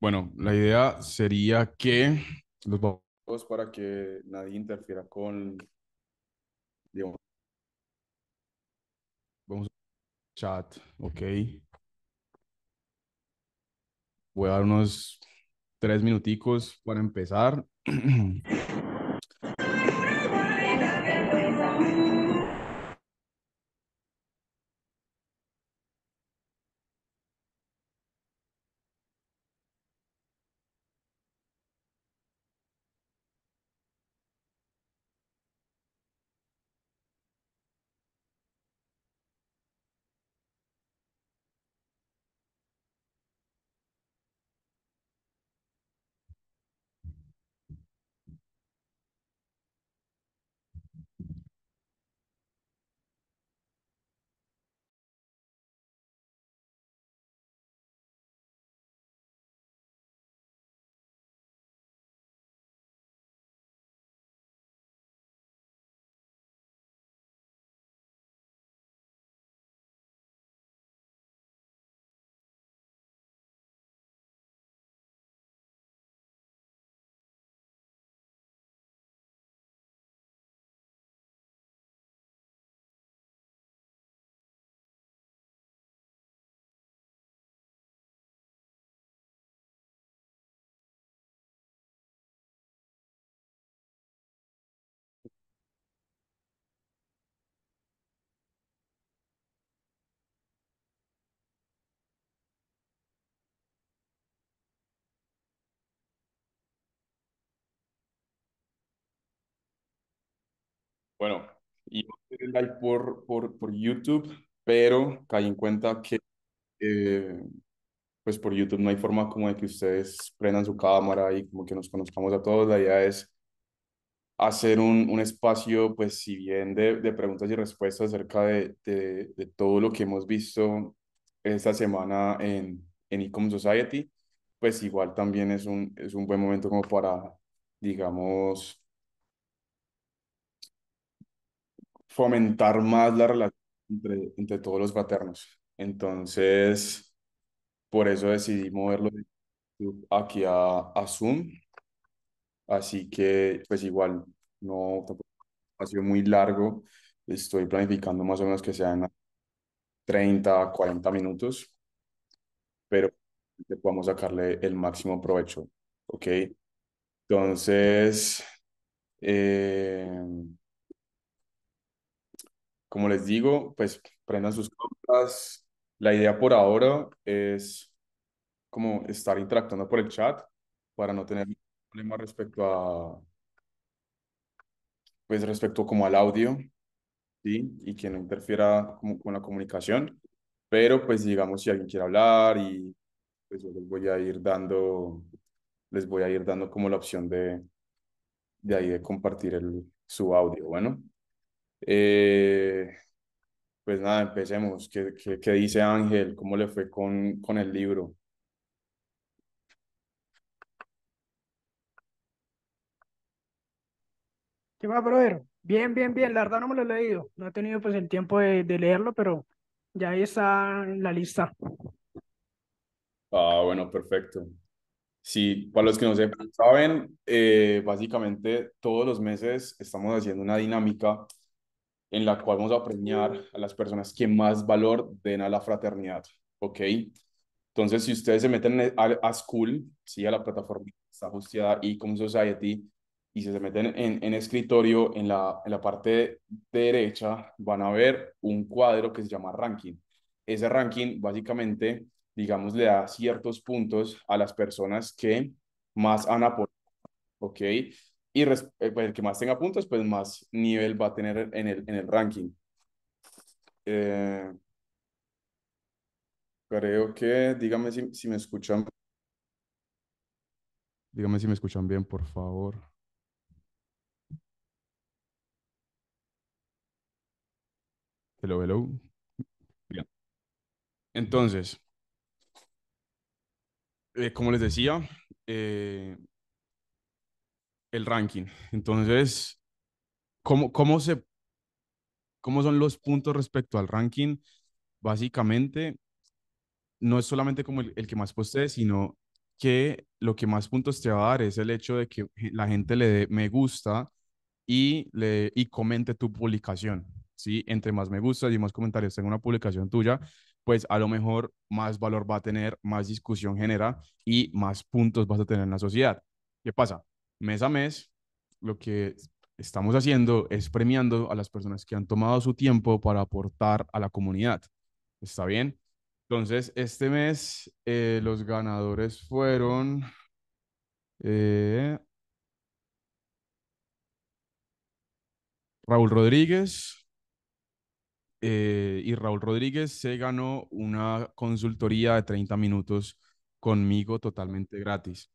Bueno, la idea sería que los vamos pues para que nadie interfiera con digamos, vamos chat, ok. Voy a dar unos tres minuticos para empezar 嗯。Bueno, y por, por, por YouTube, pero caí en cuenta que eh, pues por YouTube no hay forma como de que ustedes prendan su cámara y como que nos conozcamos a todos. La idea es hacer un, un espacio, pues si bien de, de preguntas y respuestas acerca de, de, todo lo que hemos visto esta semana en, en Ecom Society, pues igual también es un, es un buen momento como para, digamos, fomentar más la relación entre, entre todos los paternos. Entonces, por eso decidí moverlo aquí a, Zoom. Así que, pues igual, no ha sido muy largo. Estoy planificando más o menos que sean 30, 40 minutos, pero que podamos sacarle el máximo provecho. ¿Ok? Entonces, eh, como les digo, pues prendan sus compras. La idea por ahora es como estar interactuando por el chat para no tener problema respecto a, pues respecto como al audio, ¿sí? Y que no interfiera como con la comunicación. Pero pues digamos si alguien quiere hablar y pues yo les voy a ir dando, les voy a ir dando como la opción de, de ahí de compartir el, su audio, bueno. Eh, pues nada, empecemos. ¿Qué, ¿Qué, qué, dice Ángel? ¿Cómo le fue con, con el libro? ¿Qué va, brother? Bien, bien, bien. La verdad no me lo he leído. No he tenido pues el tiempo de, de leerlo, pero ya ahí está en la lista. Ah, bueno, perfecto. Sí, para los que no sepan, saben, eh, básicamente todos los meses estamos haciendo una dinámica en la cual vamos a premiar a las personas que más valor den a la fraternidad, ¿ok? Entonces, si ustedes se meten a, School, ¿sí? a la plataforma está ajustada y como Society, y se meten en, en escritorio, en la, en la parte derecha van a ver un cuadro que se llama ranking. Ese ranking básicamente, digamos, le da ciertos puntos a las personas que más han aportado, ¿ok? y eh, el que más tenga puntos, pues más nivel va a tener en el, en el ranking. Eh, creo que, dígame si, me escuchan. Dígame si me escuchan bien, por favor. Hello, hello. Bien. Entonces, eh, como les decía, eh, el ranking. Entonces, ¿cómo, cómo, se, ¿cómo son los puntos respecto al ranking? Básicamente, no es solamente como el, que más postees, sino que lo que más puntos te va a dar es el hecho de que la gente le dé me gusta y, le, y comente tu publicación. ¿sí? Entre más me gusta y más comentarios tenga una publicación tuya, pues a lo mejor más valor va a tener, más discusión genera y más puntos vas a tener en la sociedad. ¿Qué pasa? mes a mes, lo que estamos haciendo es premiando a las personas que han tomado su tiempo para aportar a la comunidad. ¿Está bien? Entonces, este mes eh, los ganadores fueron... Eh, Raúl Rodríguez. Eh, y Raúl Rodríguez se ganó una consultoría de 30 minutos conmigo totalmente gratis.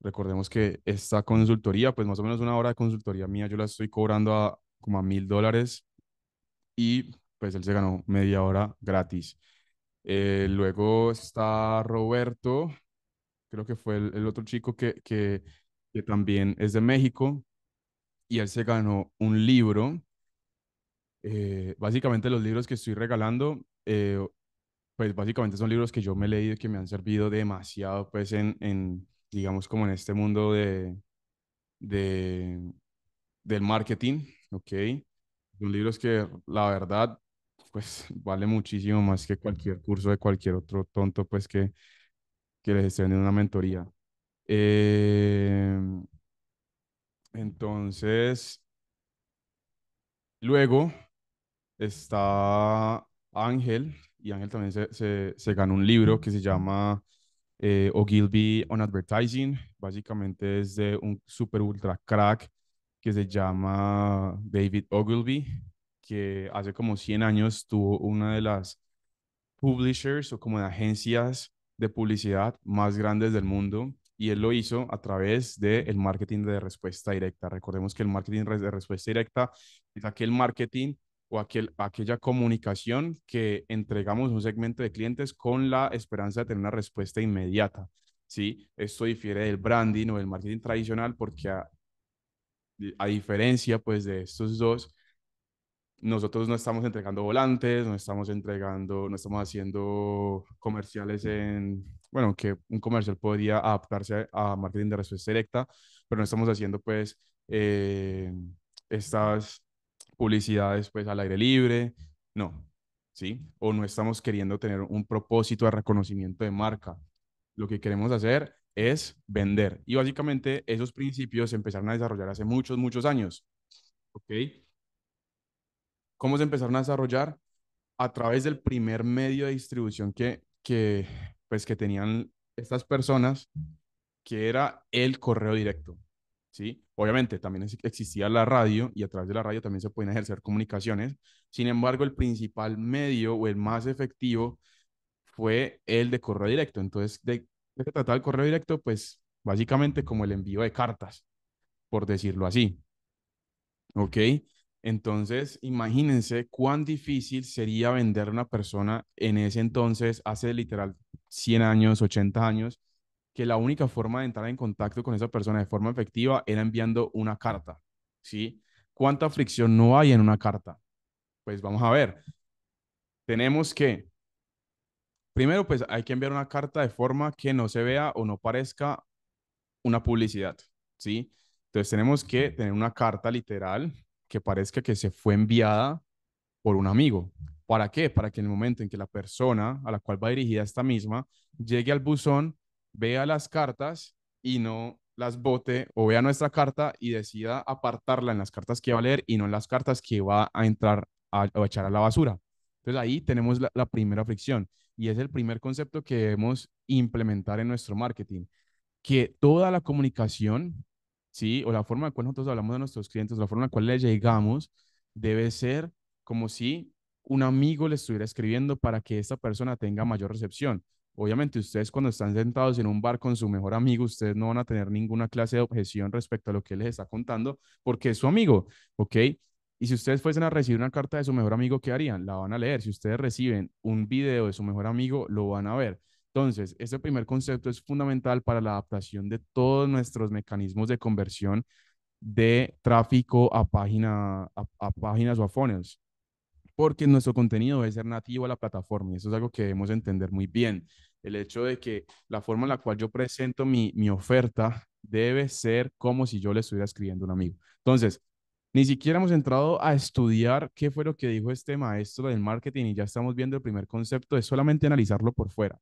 Recordemos que esta consultoría, pues más o menos una hora de consultoría mía, yo la estoy cobrando a como a mil dólares y pues él se ganó media hora gratis. Eh, luego está Roberto, creo que fue el, el otro chico que, que, que, también es de México y él se ganó un libro. Eh, básicamente los libros que estoy regalando, eh, pues básicamente son libros que yo me he leído y que me han servido demasiado pues en, en digamos, como en este mundo de, de, del marketing, ¿ok? Son libros que la verdad, pues vale muchísimo más que cualquier curso de cualquier otro tonto, pues que, que les esté en una mentoría. Em, entonces, luego está Ángel, y Ángel también se, se ganó un libro que se llama eh, Ogilvy on Advertising. Básicamente es de un super ultra crack que se llama David Ogilvy, que hace como 100 años tuvo una de las publishers o como de agencias de publicidad más grandes del mundo y él lo hizo a través del el marketing de respuesta directa. Recordemos que el marketing de respuesta directa es aquel marketing o aquella comunicación que entregamos a un segmento de clientes con la esperanza de tener una respuesta inmediata. ¿sí? Esto difiere del branding o del marketing tradicional porque a, a diferencia pues, de estos dos, nosotros no estamos entregando volantes, no estamos entregando, no estamos haciendo comerciales en, bueno, que un comercial podría adaptarse a, marketing de respuesta directa, pero no estamos haciendo pues eh, estas publicidades pues al aire libre, no, ¿sí? O no estamos queriendo tener un propósito de reconocimiento de marca. Lo que queremos hacer es vender. Y básicamente esos principios se empezaron a desarrollar hace muchos, muchos años. ¿Ok? ¿Cómo se empezaron a desarrollar? A través del primer medio de distribución que, que, pues, que tenían estas personas, que era el correo directo. ¿Sí? Obviamente, también existía la radio y a través de la radio también se pueden ejercer comunicaciones. Sin embargo, el principal medio o el más efectivo fue el de correo directo. Entonces, ¿de qué trataba el correo directo? Pues básicamente como el envío de cartas, por decirlo así. ¿Ok? Entonces, imagínense cuán difícil sería vender a una persona en ese entonces, hace literal 100 años, 80 años, la única forma de entrar en contacto con esa persona de forma efectiva era enviando una carta, ¿sí? ¿Cuánta fricción no hay en una carta? Pues vamos a ver. Tenemos que, primero, pues hay que enviar una carta de forma que no se vea o no parezca una publicidad, ¿sí? Entonces tenemos que tener una carta literal que parezca que se fue enviada por un amigo. ¿Para qué? Para que en el momento en que la persona a la cual va dirigida esta misma llegue al buzón, vea las cartas y no las bote o vea nuestra carta y decida apartarla en las cartas que va a leer y no en las cartas que va a entrar a, o echar a la basura. Entonces ahí tenemos la, primera fricción y es el primer concepto que debemos implementar en nuestro marketing, que toda la comunicación, ¿sí? O la forma en la cual nosotros hablamos a nuestros clientes, la forma en la cual les llegamos, debe ser como si un amigo le estuviera escribiendo para que esta persona tenga mayor recepción. Obviamente ustedes cuando están sentados en un bar con su mejor amigo, ustedes no van a tener ninguna clase de objeción respecto a lo que él les está contando porque es su amigo, ¿ok? Y si ustedes fuesen a recibir una carta de su mejor amigo, ¿qué harían? La van a leer. Si ustedes reciben un video de su mejor amigo, lo van a ver. Entonces, este primer concepto es fundamental para la adaptación de todos nuestros mecanismos de conversión de tráfico a, página, a, páginas o a funnels, porque nuestro contenido debe ser nativo a la plataforma y eso es algo que debemos entender muy bien el hecho de que la forma en la cual yo presento mi, mi oferta debe ser como si yo le estuviera escribiendo a un amigo. Entonces, ni siquiera hemos entrado a estudiar qué fue lo que dijo este maestro del marketing y ya estamos viendo el primer concepto, es solamente analizarlo por fuera,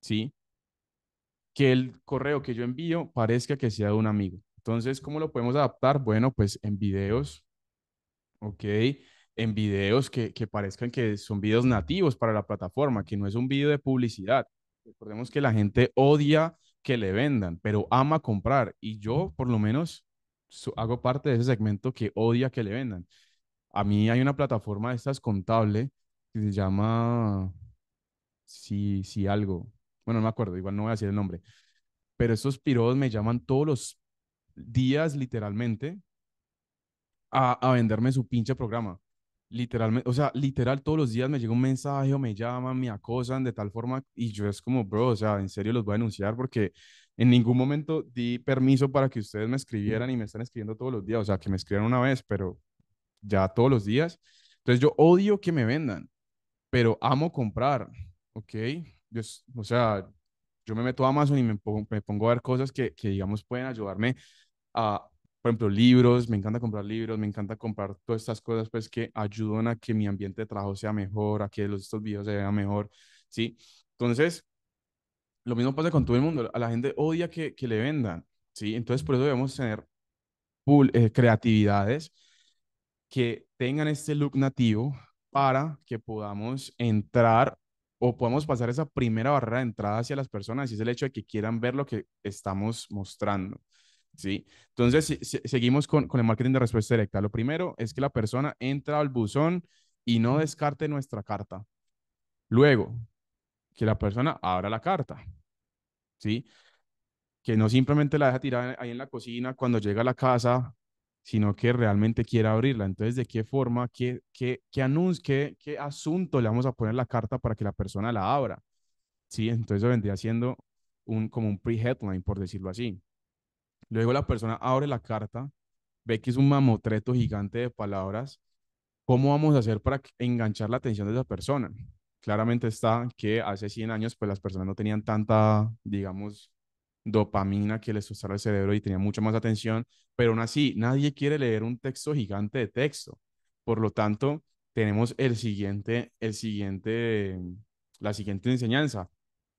¿sí? Que el correo que yo envío parezca que sea de un amigo. Entonces, ¿cómo lo podemos adaptar? Bueno, pues en videos, ¿ok? En videos que, que parezcan que son videos nativos para la plataforma, que no es un video de publicidad, Recordemos que la gente odia que le vendan, pero ama comprar. Y yo, por lo menos, hago parte de ese segmento que odia que le vendan. A mí hay una plataforma de estas contable que se llama sí, sí, Algo. Bueno, no me acuerdo, igual no voy a decir el nombre. Pero esos pirodos me llaman todos los días, literalmente, a, a venderme su pinche programa literalmente, o sea, literal todos los días me llega un mensaje o me llaman, me acosan de tal forma y yo es como, bro, o sea, en serio los voy a denunciar porque en ningún momento di permiso para que ustedes me escribieran y me están escribiendo todos los días, o sea, que me escribieran una vez, pero ya todos los días. Entonces yo odio que me vendan, pero amo comprar, ¿ok? o sea, yo me meto a Amazon y me pongo, a ver cosas que, que digamos, pueden ayudarme a por ejemplo, libros, me encanta comprar libros, me encanta comprar todas estas cosas pues que ayudan a que mi ambiente de trabajo sea mejor, a que los, estos videos se vean mejor, ¿sí? Entonces, lo mismo pasa con todo el mundo, a la gente odia que, que le vendan, ¿sí? Entonces, por eso debemos tener eh, creatividades que tengan este look nativo para que podamos entrar o podamos pasar esa primera barrera de entrada hacia las personas y es el hecho de que quieran ver lo que estamos mostrando. ¿sí? Entonces, seguimos con, con, el marketing de respuesta directa. Lo primero es que la persona entra al buzón y no descarte nuestra carta. Luego, que la persona abra la carta, ¿sí? Que no simplemente la deja tirada ahí en la cocina cuando llega a la casa, sino que realmente quiera abrirla. Entonces, ¿de qué forma, qué, qué, qué, anuncio, qué, qué asunto le vamos a poner la carta para que la persona la abra? Sí, entonces vendría siendo un, como un pre-headline, por decirlo así. Luego la persona abre la carta, ve que es un mamotreto gigante de palabras. ¿Cómo vamos a hacer para enganchar la atención de esa persona? Claramente está que hace 100 años pues las personas no tenían tanta, digamos, dopamina que les usara el cerebro y tenían mucha más atención, pero aún así nadie quiere leer un texto gigante de texto. Por lo tanto, tenemos el siguiente, el siguiente, la siguiente enseñanza.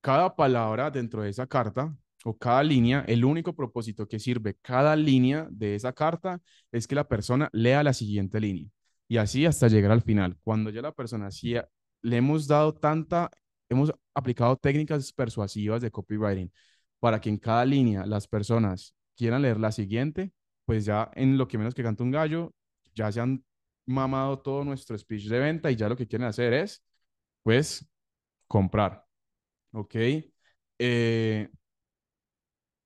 Cada palabra dentro de esa carta o cada línea, el único propósito que sirve cada línea de esa carta es que la persona lea la siguiente línea y así hasta llegar al final. Cuando ya la persona sí le hemos dado tanta, hemos aplicado técnicas persuasivas de copywriting para que en cada línea las personas quieran leer la siguiente, pues ya en lo que menos que canta un gallo, ya se han mamado todo nuestro speech de venta y ya lo que quieren hacer es, pues, comprar. ¿Ok? Eh,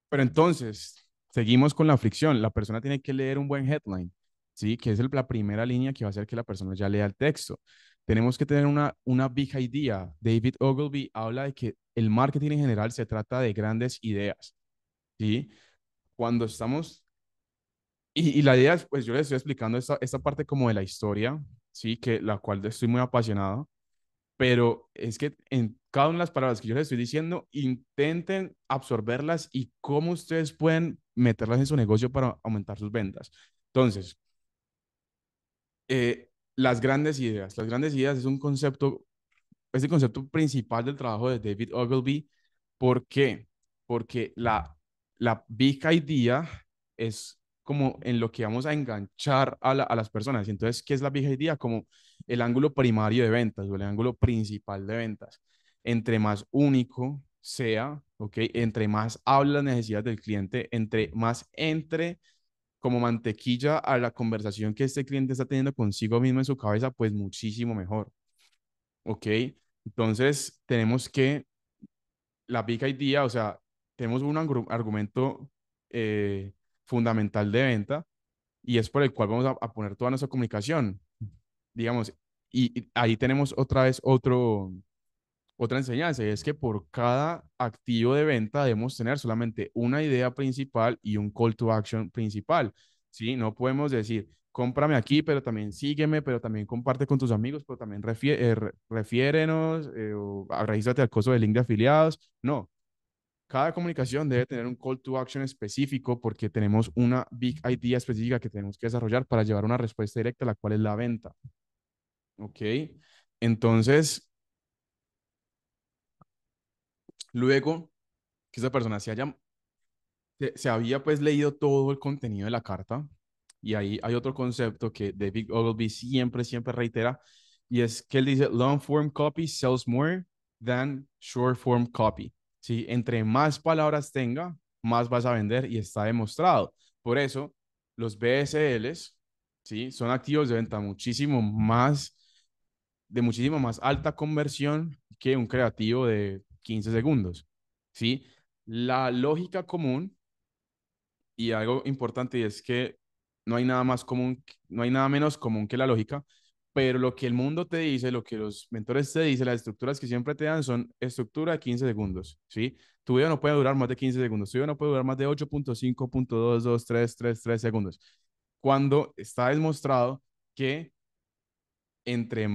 pero entonces, seguimos con la fricción. La persona tiene que leer un buen headline, ¿sí? Que es la primera línea que va a hacer que la persona ya lea el texto. Tenemos que tener una, una big idea. David Ogilvy habla de que el marketing en general se trata de grandes ideas, ¿sí? Cuando estamos... Y, y la idea, pues yo les estoy explicando esta, esta parte como de la historia, ¿sí? Que la cual estoy muy apasionado, pero es que en, en las palabras que yo les estoy diciendo, intenten absorberlas y cómo ustedes pueden meterlas en su negocio para aumentar sus ventas. Entonces, eh, las grandes ideas. Las grandes ideas es un concepto, es el concepto principal del trabajo de David Ogilvy. ¿Por qué? Porque la, la big idea es como en lo que vamos a enganchar a, a, las personas. Entonces, ¿qué es la big idea? Como el ángulo primario de ventas o el ángulo principal de ventas entre más único sea, ¿ok? Entre más habla las necesidades del cliente, entre más entre como mantequilla a la conversación que este cliente está teniendo consigo mismo en su cabeza, pues muchísimo mejor, ¿ok? Entonces, tenemos que la big idea, o sea, tenemos un argumento eh, fundamental de venta y es por el cual vamos a, poner toda nuestra comunicación, digamos, y ahí tenemos otra vez otro, otra enseñanza es que por cada activo de venta debemos tener solamente una idea principal y un call to action principal. ¿sí? No podemos decir, cómprame aquí, pero también sígueme, pero también comparte con tus amigos, pero también eh, refiérenos, eh, regístrate al costo del link de afiliados. No. Cada comunicación debe tener un call to action específico porque tenemos una big idea específica que tenemos que desarrollar para llevar una respuesta directa, la cual es la venta. ¿Ok? Entonces, Luego, que esa persona se haya, se, había pues leído todo el contenido de la carta, y ahí hay otro concepto que David Ogilvy siempre, siempre reitera, y es que él dice, long form copy sells more than short form copy. ¿Sí? Entre más palabras tenga, más vas a vender y está demostrado. Por eso, los BSLs ¿sí? son activos de venta muchísimo más, de muchísimo más alta conversión que un creativo de 15 segundos. ¿sí? La lógica común y algo importante es que no hay nada más común, no hay nada menos común que la lógica, pero lo que el mundo te dice, lo que los mentores te dicen, las estructuras que siempre te dan son estructura de 15 segundos, ¿sí? Tu vida no puede durar más de 15 segundos, tu vida no puede durar más de 8.5.22333 segundos. Cuando está demostrado que entre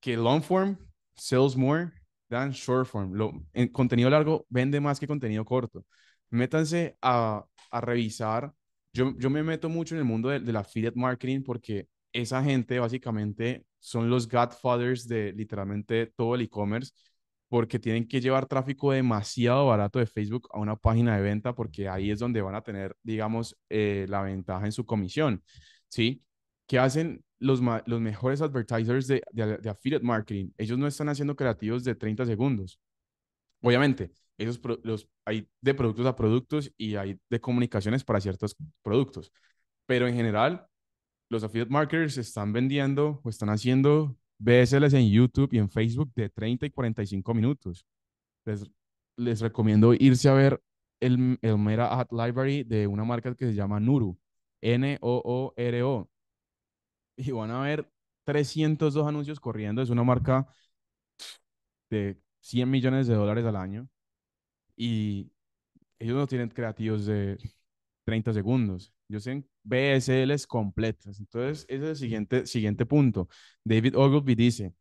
que long form sells more dan short form. Lo, en contenido largo vende más que contenido corto. Métanse a, a revisar. Yo, yo me meto mucho en el mundo de de affiliate marketing porque esa gente básicamente son los godfathers de literalmente todo el e-commerce porque tienen que llevar tráfico demasiado barato de Facebook a una página de venta porque ahí es donde van a tener, digamos, eh, la ventaja en su comisión, ¿sí? que hacen los, los mejores advertisers de, de, affiliate marketing. Ellos no están haciendo creativos de 30 segundos. Obviamente, esos los, hay de productos a productos y hay de comunicaciones para ciertos productos. Pero en general, los affiliate marketers están vendiendo o están haciendo BSLs en YouTube y en Facebook de 30 y 45 minutos. Les, les recomiendo irse a ver el, Mera Ad Library de una marca que se llama Nuru, N-O-O-R-O. o o r o y van a ver 302 anuncios corriendo. Es una marca de 100 millones de dólares al año y ellos no tienen creativos de 30 segundos. yo sé BSLs completas. Entonces, ese es el siguiente, siguiente punto. David Ogilvy dice,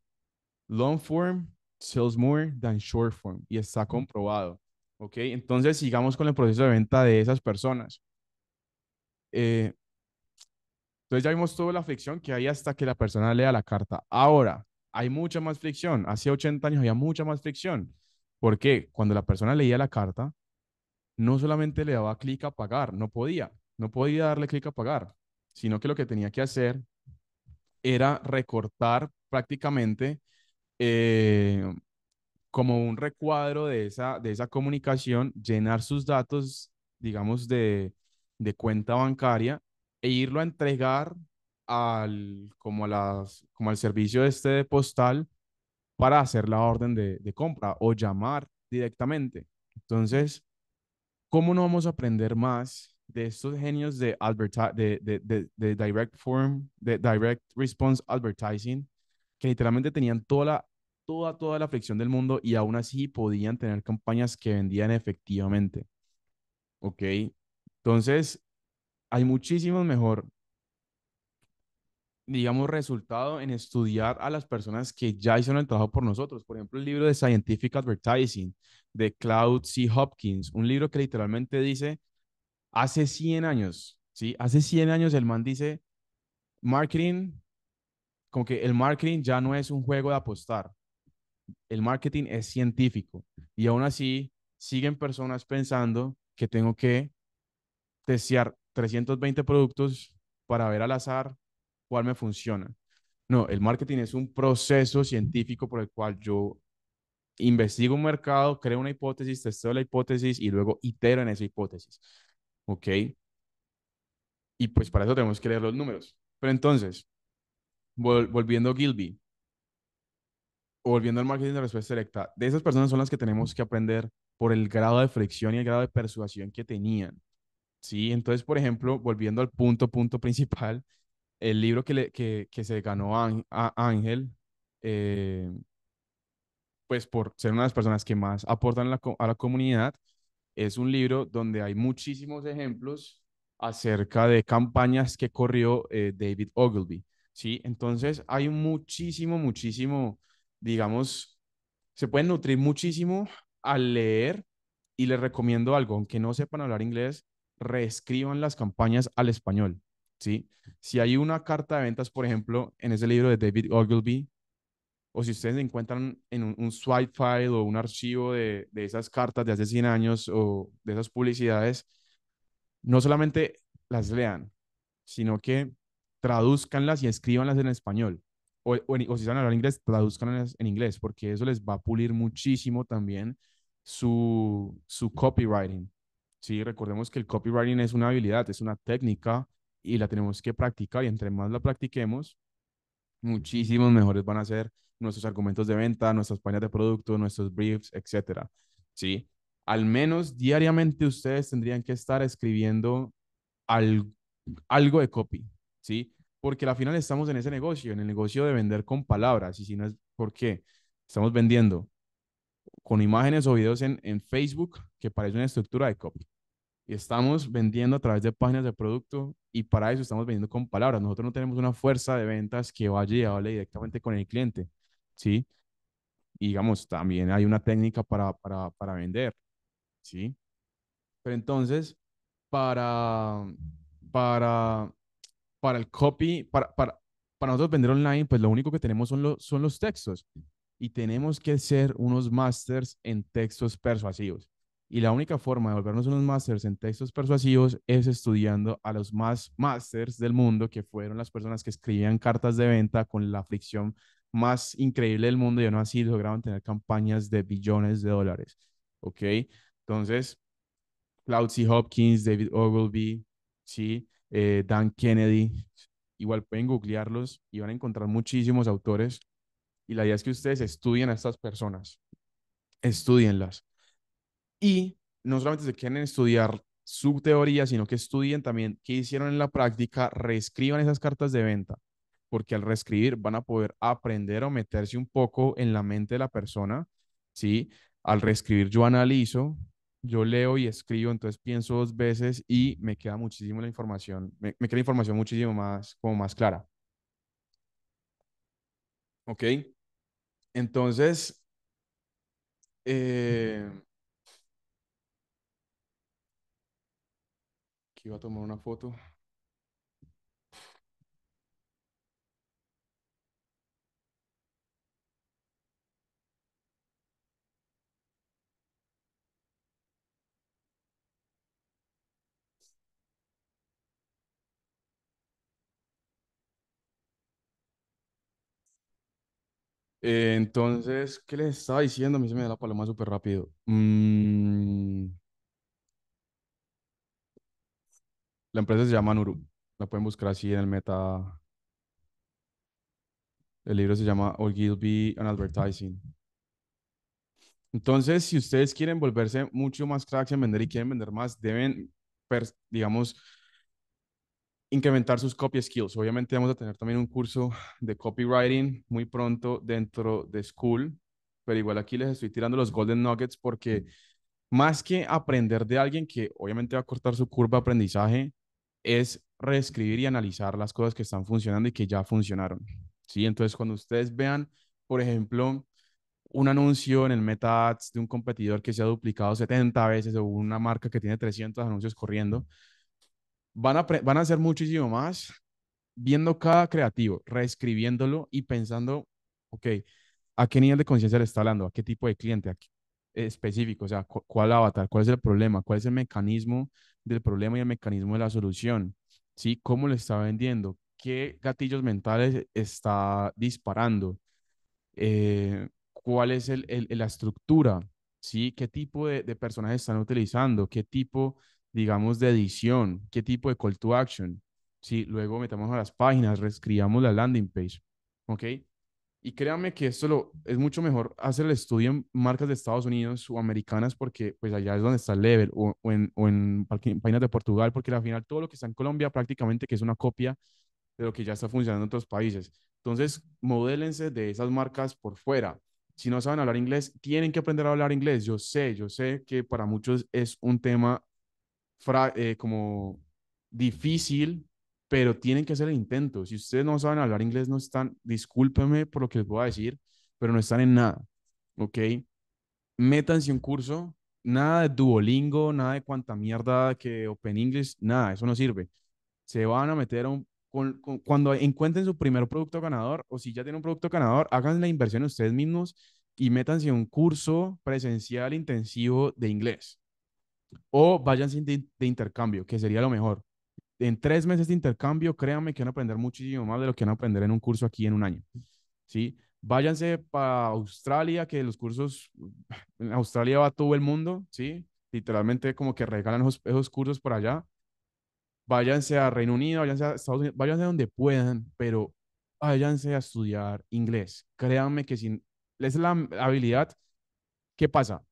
long form sells more than short form y está comprobado. ¿Ok? Entonces, sigamos con el proceso de venta de esas personas. Eh, entonces ya vimos toda la fricción que hay hasta que la persona lea la carta. Ahora, hay mucha más fricción. Hace 80 años había mucha más fricción. Porque cuando la persona leía la carta, no solamente le daba clic a pagar, no podía, no podía darle clic a pagar, sino que lo que tenía que hacer era recortar prácticamente eh, como un recuadro de esa, de esa comunicación, llenar sus datos, digamos, de, de cuenta bancaria e irlo a entregar al, como, a las, como al servicio este postal para hacer la orden de, compra o llamar directamente. Entonces, ¿cómo no vamos a aprender más de estos genios de, de, direct form, de direct response advertising, que literalmente tenían toda la, toda, toda la fricción del mundo y aún así podían tener campañas que vendían efectivamente. ¿Ok? Entonces, hay muchísimo mejor, digamos, resultado en estudiar a las personas que ya hicieron el trabajo por nosotros. Por ejemplo, el libro de Scientific Advertising de Cloud C. Hopkins, un libro que literalmente dice, hace 100 años, ¿sí? Hace 100 años el man dice, marketing, como que el marketing ya no es un juego de apostar. El marketing es científico y aún así siguen personas pensando que tengo que testear 320 productos para ver al azar cuál me funciona. No, el marketing es un proceso científico por el cual yo investigo un mercado, creo una hipótesis, testeo la hipótesis y luego itero en esa hipótesis. ¿Ok? Y pues para eso tenemos que leer los números. Pero entonces, volviendo a Gilby, volviendo al marketing de respuesta directa, de esas personas son las que tenemos que aprender por el grado de fricción y el grado de persuasión que tenían. Sí, entonces, por ejemplo, volviendo al punto, punto principal, el libro que, que, que se ganó a, Ángel, eh, pues por ser una de las personas que más aportan a la comunidad, es un libro donde hay muchísimos ejemplos acerca de campañas que corrió eh, David Ogilvy, ¿sí? Entonces hay muchísimo, muchísimo, digamos, se pueden nutrir muchísimo al leer y les recomiendo algo, aunque no sepan hablar inglés, reescriban las campañas al español, ¿sí? Si hay una carta de ventas, por ejemplo, en ese libro de David Ogilvy, o si ustedes encuentran en un, swipe file o un archivo de, esas cartas de hace 100 años o de esas publicidades, no solamente las lean, sino que traduzcanlas y escríbanlas en español. O, si saben hablar inglés, traduzcanlas en inglés, porque eso les va a pulir muchísimo también su, su copywriting. Sí, recordemos que el copywriting es una habilidad, es una técnica y la tenemos que practicar y entre más la practiquemos, muchísimos mejores van a ser nuestros argumentos de venta, nuestras páginas de producto, nuestros briefs, etc. Sí, al menos diariamente ustedes tendrían que estar escribiendo algo de copy, ¿sí? Porque al final estamos en ese negocio, en el negocio de vender con palabras, y si no es, ¿por qué? Estamos vendiendo con imágenes o videos en, en Facebook que parece una estructura de copy, y estamos vendiendo a través de páginas de producto y para eso estamos vendiendo con palabras. Nosotros no tenemos una fuerza de ventas que vaya y hable directamente con el cliente, ¿sí? Y digamos, también hay una técnica para, para, para vender, ¿sí? Pero entonces, para, para, para el copy, para, para, para nosotros vender online, pues lo único que tenemos son, los son los textos y tenemos que ser unos masters en textos persuasivos. Y la única forma de volvernos unos másters en textos persuasivos es estudiando a los más masters del mundo, que fueron las personas que escribían cartas de venta con la fricción más increíble del mundo y aún así lograban tener campañas de billones de dólares. ¿Ok? Entonces, C. Hopkins, David Ogilvy, ¿sí? Eh, Dan Kennedy, igual pueden googlearlos y van a encontrar muchísimos autores. Y la idea es que ustedes estudien a estas personas, estudienlas y no solamente se quieren estudiar su teoría, sino que estudien también qué hicieron en la práctica, reescriban esas cartas de venta, porque al reescribir van a poder aprender o meterse un poco en la mente de la persona, ¿sí? Al reescribir yo analizo, yo leo y escribo, entonces pienso dos veces y me queda muchísimo la información, me, me queda información muchísimo más, como más clara. ¿Ok? Entonces, eh, Iba a tomar una foto. entonces, ¿qué les estaba diciendo? A mí se me da la paloma súper rápido. Mmm... La empresa se llama Nuru. La pueden buscar así en el meta. El libro se llama *All be and Advertising. Entonces, si ustedes quieren volverse mucho más cracks en vender y quieren vender más, deben, digamos, incrementar sus copy skills. Obviamente vamos a tener también un curso de copywriting muy pronto dentro de School, pero igual aquí les estoy tirando los golden nuggets porque más que aprender de alguien que obviamente va a cortar su curva de aprendizaje, es reescribir y analizar las cosas que están funcionando y que ya funcionaron. ¿sí? Entonces, cuando ustedes vean, por ejemplo, un anuncio en el Meta Ads de un competidor que se ha duplicado 70 veces o una marca que tiene 300 anuncios corriendo, van a, van a hacer muchísimo más viendo cada creativo, reescribiéndolo y pensando, ok, ¿a qué nivel de conciencia le está hablando? ¿A qué tipo de cliente? aquí? específico, o sea, cuál avatar, cuál es el problema, cuál es el mecanismo del problema y el mecanismo de la solución, ¿sí? ¿Cómo lo está vendiendo? ¿Qué gatillos mentales está disparando? Eh, ¿Cuál es la estructura? ¿Sí? ¿Qué tipo de, personajes están utilizando? ¿Qué tipo, digamos, de edición? ¿Qué tipo de call to action? ¿Sí? Luego metamos a las páginas, reescribamos la landing page, ¿ok? Y créanme que esto lo, es mucho mejor hacer el estudio en marcas de Estados Unidos o americanas porque pues allá es donde está el level o, en, o en, páginas de Portugal porque al final todo lo que está en Colombia prácticamente que es una copia de lo que ya está funcionando en otros países. Entonces, modélense de esas marcas por fuera. Si no saben hablar inglés, tienen que aprender a hablar inglés. Yo sé, yo sé que para muchos es un tema eh, como difícil pero tienen que hacer el intento. Si ustedes no saben hablar inglés, no están, discúlpeme por lo que les voy a decir, pero no están en nada, ¿ok? Métanse un curso, nada de Duolingo, nada de cuanta mierda que Open English, nada, eso no sirve. Se van a meter a un, cuando encuentren su primer producto ganador o si ya tienen un producto ganador, hagan la inversión ustedes mismos y métanse a un curso presencial intensivo de inglés. O váyanse de intercambio, que sería lo mejor en tres meses de intercambio, créanme que van a aprender muchísimo más de lo que van a aprender en un curso aquí en un año. ¿sí? Váyanse para Australia, que los cursos, en Australia va todo el mundo, ¿sí? literalmente como que regalan esos, cursos por allá. Váyanse a Reino Unido, váyanse a Estados Unidos, váyanse donde puedan, pero váyanse a estudiar inglés. Créanme que sin, es la habilidad. ¿Qué pasa?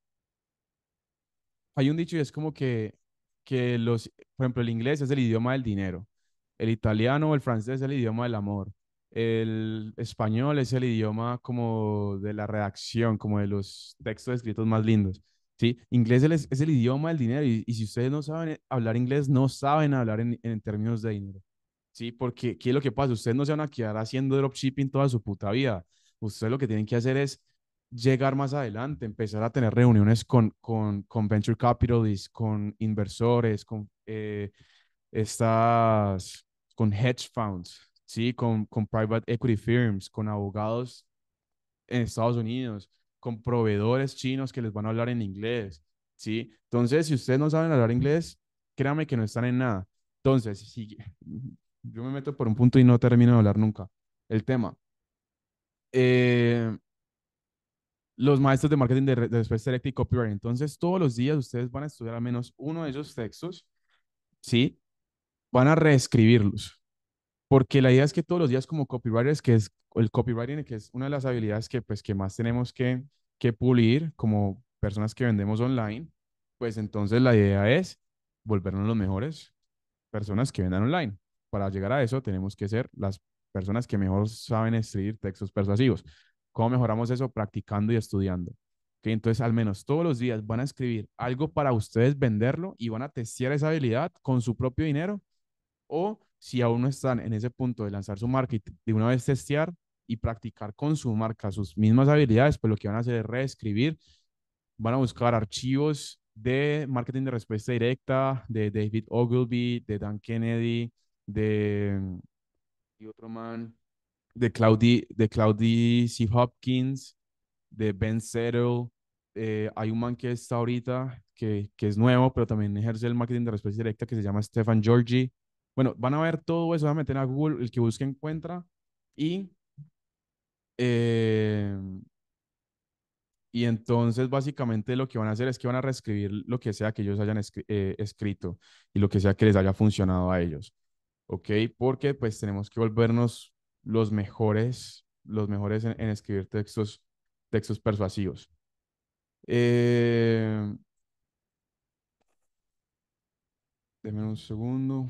Hay un dicho y es como que que los, por ejemplo, el inglés es el idioma del dinero, el italiano o el francés es el idioma del amor, el español es el idioma como de la redacción, como de los textos escritos más lindos. ¿sí? Inglés es, el idioma del dinero y, y, si ustedes no saben hablar inglés, no saben hablar en, en términos de dinero. ¿sí? Porque ¿qué es lo que pasa? Ustedes no se van a quedar haciendo dropshipping toda su puta vida. Ustedes lo que tienen que hacer es llegar más adelante, empezar a tener reuniones con, con, con venture capitalists, con inversores, con eh, estas, con hedge funds, ¿sí? con, con private equity firms, con abogados en Estados Unidos, con proveedores chinos que les van a hablar en inglés, ¿sí? Entonces, si ustedes no saben hablar inglés, créanme que no están en nada. Entonces, yo me meto por un punto y no termino de hablar nunca. El tema. Eh, los maestros de marketing de, de Respuesta y Copyright. Entonces, todos los días ustedes van a estudiar al menos uno de esos textos, ¿sí? Van a reescribirlos. Porque la idea es que todos los días como copywriters, que es el copywriting, que es una de las habilidades que, pues, que más tenemos que, que pulir como personas que vendemos online, pues entonces la idea es volvernos los mejores personas que vendan online. Para llegar a eso tenemos que ser las personas que mejor saben escribir textos persuasivos. ¿Cómo mejoramos eso? Practicando y estudiando. Que Entonces, al menos todos los días van a escribir algo para ustedes venderlo y van a testear esa habilidad con su propio dinero. O si aún no están en ese punto de lanzar su marketing, de una vez testear y practicar con su marca sus mismas habilidades, pues lo que van a hacer es reescribir. Van a buscar archivos de marketing de respuesta directa, de David Ogilvy, de Dan Kennedy, de mm, y otro man, de Claudie, de C. Hopkins, de Ben Settle. Eh, hay un man que está ahorita, que, que, es nuevo, pero también ejerce el marketing de respuesta directa, que se llama Stefan Georgi. Bueno, van a ver todo eso, van a meter a Google, el que busque encuentra. Y, eh, y entonces básicamente lo que van a hacer es que van a reescribir lo que sea que ellos hayan eh, escrito y lo que sea que les haya funcionado a ellos. ¿Ok? Porque pues tenemos que volvernos los mejores, los mejores en, escribir textos, textos persuasivos. Eh, Deme un segundo.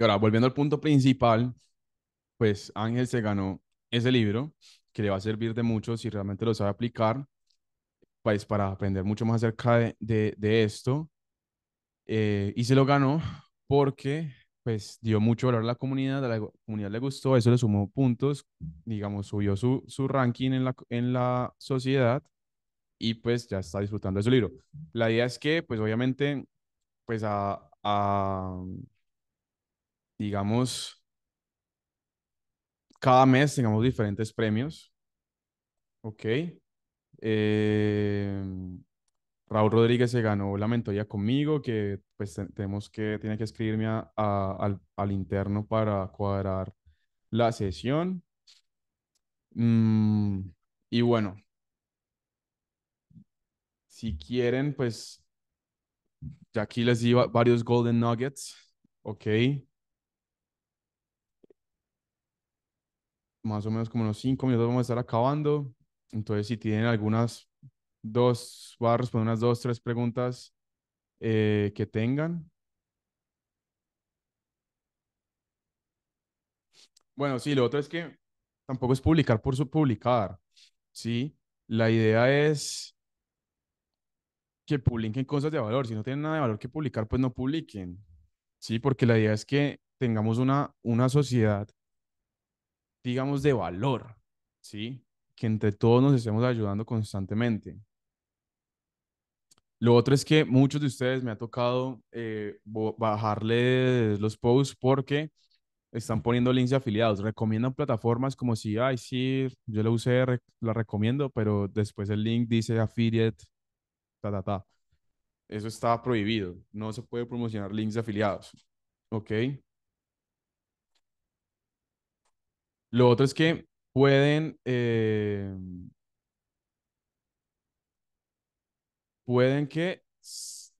Y ahora, volviendo al punto principal, pues Ángel se ganó ese libro que le va a servir de mucho si realmente lo sabe aplicar, pues para aprender mucho más acerca de, de, esto. Eh, y se lo ganó porque pues dio mucho valor a la comunidad, a la comunidad le gustó, eso le sumó puntos, digamos, subió su, su ranking en la, en la sociedad y pues ya está disfrutando de su libro. La idea es que, pues obviamente, pues a digamos, cada mes tengamos diferentes premios. Ok. Eh, Raúl Rodríguez se ganó la ya conmigo, que pues tenemos que, tiene que escribirme al, interno para cuadrar la sesión. Mm, y bueno, si quieren, pues ya aquí les di varios golden nuggets, ¿ok? más o menos como unos cinco minutos vamos a estar acabando. Entonces, si tienen algunas dos, voy a responder unas dos, tres preguntas eh, que tengan. Bueno, sí, lo otro es que tampoco es publicar por su publicar, ¿sí? La idea es que publiquen cosas de valor. Si no tienen nada de valor que publicar, pues no publiquen, ¿sí? Porque la idea es que tengamos una, una sociedad digamos, de valor, ¿sí? Que entre todos nos estemos ayudando constantemente. Lo otro es que muchos de ustedes me ha tocado eh, bajarles bajarle los posts porque están poniendo links de afiliados. Recomiendan plataformas como si, ay, sí, yo la usé, la recomiendo, pero después el link dice affiliate, ta, ta, ta. Eso está prohibido. No se puede promocionar links de afiliados. ¿Ok? Lo otro es que pueden, eh, pueden que,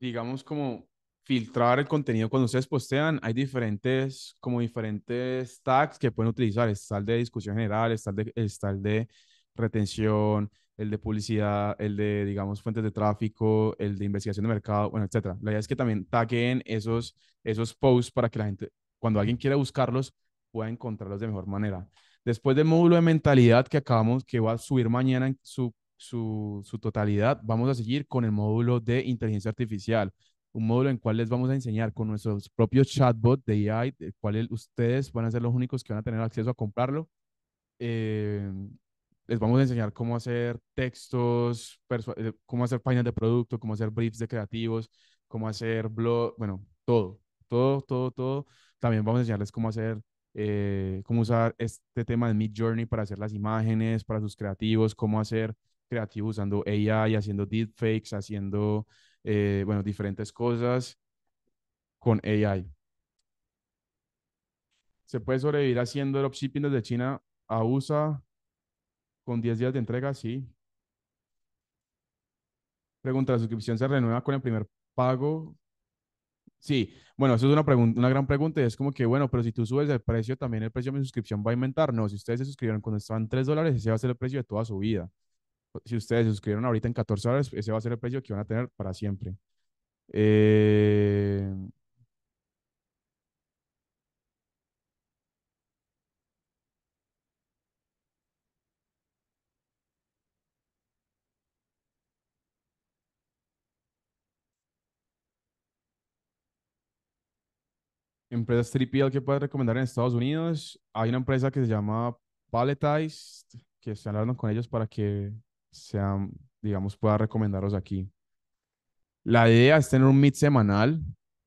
digamos, como filtrar el contenido cuando ustedes postean, hay diferentes, como diferentes tags que pueden utilizar. Está el de discusión general, está el de, retención, el de publicidad, el de, digamos, fuentes de tráfico, el de investigación de mercado, bueno, etcétera. La idea es que también taguen esos, esos posts para que la gente, cuando alguien quiera buscarlos, pueda encontrarlos de mejor manera. Después del módulo de mentalidad que acabamos, que va a subir mañana en su, su, su totalidad, vamos a seguir con el módulo de inteligencia artificial, un módulo en cual les vamos a enseñar con nuestros propios chatbots de AI, el cual ustedes van a ser los únicos que van a tener acceso a comprarlo. Eh, les vamos a enseñar cómo hacer textos, eh, cómo hacer páginas de producto, cómo hacer briefs de creativos, cómo hacer blog, bueno, todo, todo, todo, todo. También vamos a enseñarles cómo hacer eh, cómo usar este tema de Mid Journey para hacer las imágenes, para sus creativos, cómo hacer creativos usando AI, haciendo deepfakes, haciendo, eh, bueno, diferentes cosas con AI. Se puede sobrevivir haciendo dropshipping desde China a USA con 10 días de entrega, sí. Pregunta, ¿la suscripción se renueva con el primer pago Sí, bueno, eso es una, una gran pregunta y es como que, bueno, pero si tú subes el precio, también el precio de mi suscripción va a aumentar. No, si ustedes se suscribieron cuando estaban 3 dólares, ese va a ser el precio de toda su vida. Si ustedes se suscribieron ahorita en 14 dólares, ese va a ser el precio que van a tener para siempre. Eh, empresas 3PL que puedes recomendar en Estados Unidos. Hay una empresa que se llama Paletized, que estoy hablando con ellos para que sean, digamos, pueda recomendaros aquí. La idea es tener un meet semanal.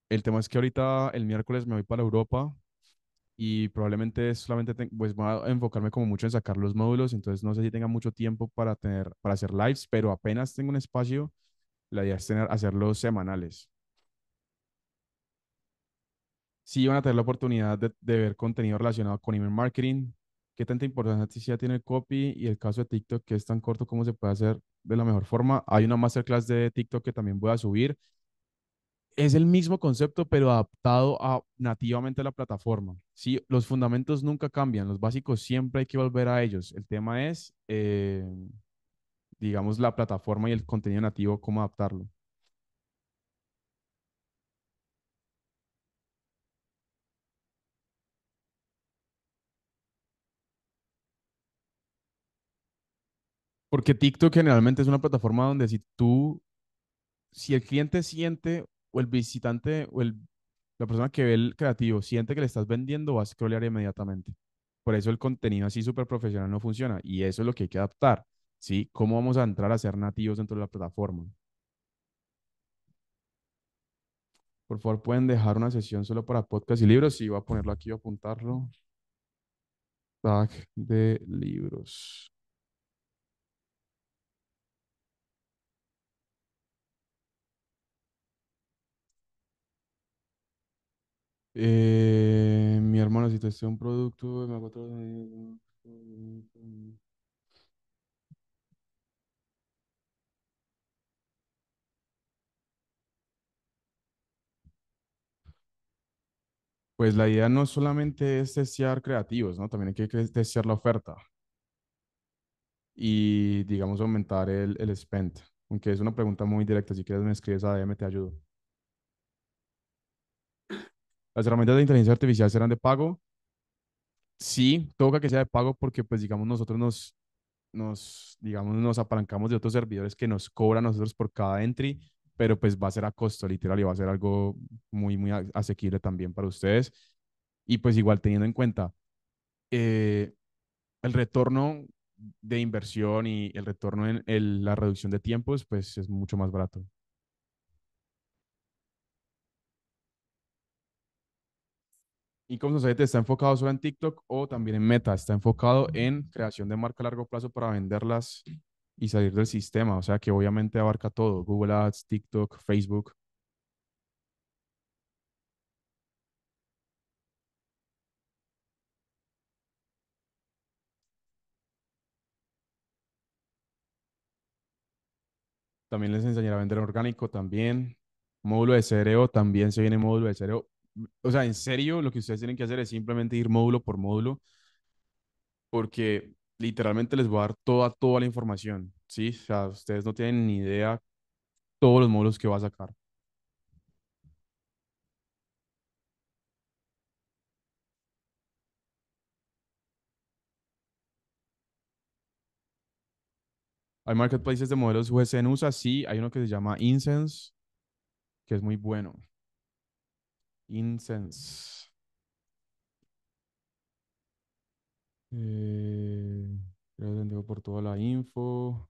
El tema es que ahorita el miércoles me voy para Europa y probablemente solamente pues voy a enfocarme como mucho en sacar los módulos, entonces no sé si tenga mucho tiempo para tener para hacer lives, pero apenas tengo un espacio, la idea es tener, hacerlos semanales sí van a tener la oportunidad de, ver contenido relacionado con email marketing, qué tanta importancia tiene el copy y el caso de TikTok, que es tan corto, como se puede hacer de la mejor forma. Hay una masterclass de TikTok que también voy a subir. Es el mismo concepto, pero adaptado a, nativamente a la plataforma. ¿sí? Los fundamentos nunca cambian, los básicos siempre hay que volver a ellos. El tema es, eh, digamos, la plataforma y el contenido nativo, cómo adaptarlo. Porque TikTok generalmente es una plataforma donde si tú, si el cliente siente o el visitante o la persona que ve el creativo siente que le estás vendiendo, vas a scrollear inmediatamente. Por eso el contenido así súper profesional no funciona y eso es lo que hay que adaptar, ¿sí? ¿Cómo vamos a entrar a ser nativos dentro de la plataforma? Por favor, pueden dejar una sesión solo para podcast y libros. Sí, voy a ponerlo aquí, voy a apuntarlo. Tag de libros. Eh, mi hermano, si te un producto, Pues la idea no solamente es testear creativos, ¿no? También hay que testear la oferta y, digamos, aumentar el, el spend. Aunque es una pregunta muy directa, si quieres me escribes a DM, te ayudo las herramientas de inteligencia artificial serán de pago. Sí, toca que sea de pago porque, pues, digamos, nosotros nos, nos, digamos, nos apalancamos de otros servidores que nos cobran nosotros por cada entry, pero pues va a ser a costo literal y va a ser algo muy, muy asequible también para ustedes. Y pues igual teniendo en cuenta eh, el retorno de inversión y el retorno en la reducción de tiempos, pues es mucho más barato. se Society está enfocado solo en TikTok o también en Meta. Está enfocado en creación de marca a largo plazo para venderlas y salir del sistema. O sea que obviamente abarca todo. Google Ads, TikTok, Facebook. También les enseñaré a vender orgánico también. Módulo de CRO, e también se viene módulo de CRO e o sea, en serio, lo que ustedes tienen que hacer es simplemente ir módulo por módulo, porque literalmente les voy a dar toda, toda la información, ¿sí? O sea, ustedes no tienen ni idea todos los módulos que va a sacar. Hay marketplaces de modelos que en USA, sí, hay uno que se llama Incense, que es muy bueno. Incense. Eh, por toda la info.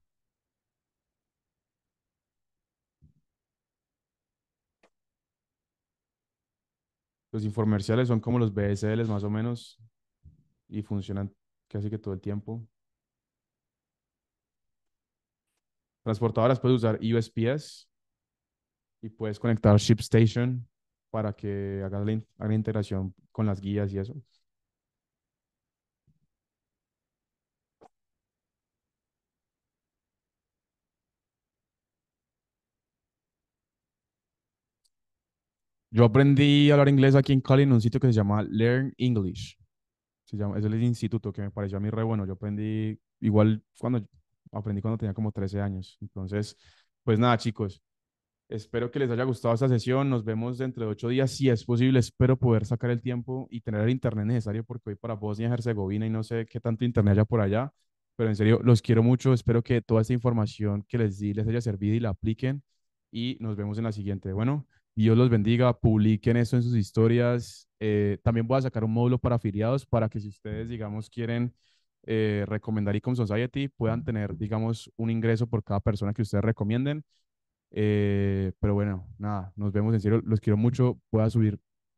Los informerciales son como los BSLs más o menos y funcionan casi que todo el tiempo. Transportadoras puedes usar USPS y puedes conectar ShipStation para que hagan la, integración con las guías y eso. Yo aprendí a hablar inglés aquí en Cali en un sitio que se llama Learn English. Se llama, es el instituto que me pareció a mí re bueno. Yo aprendí igual cuando aprendí cuando tenía como 13 años. Entonces, pues nada, chicos, Espero que les haya gustado esta sesión. Nos vemos dentro de ocho días, si es posible. Espero poder sacar el tiempo y tener el internet necesario porque voy para Bosnia y Herzegovina y no sé qué tanto internet haya por allá. Pero en serio, los quiero mucho. Espero que toda esta información que les di les haya servido y la apliquen. Y nos vemos en la siguiente. Bueno, Dios los bendiga. Publiquen eso en sus historias. Eh, también voy a sacar un módulo para afiliados para que si ustedes, digamos, quieren eh, recomendar Ecom Society, puedan tener, digamos, un ingreso por cada persona que ustedes recomienden. Eh, pero bueno, nada, nos vemos en serio, los quiero mucho. pueda subir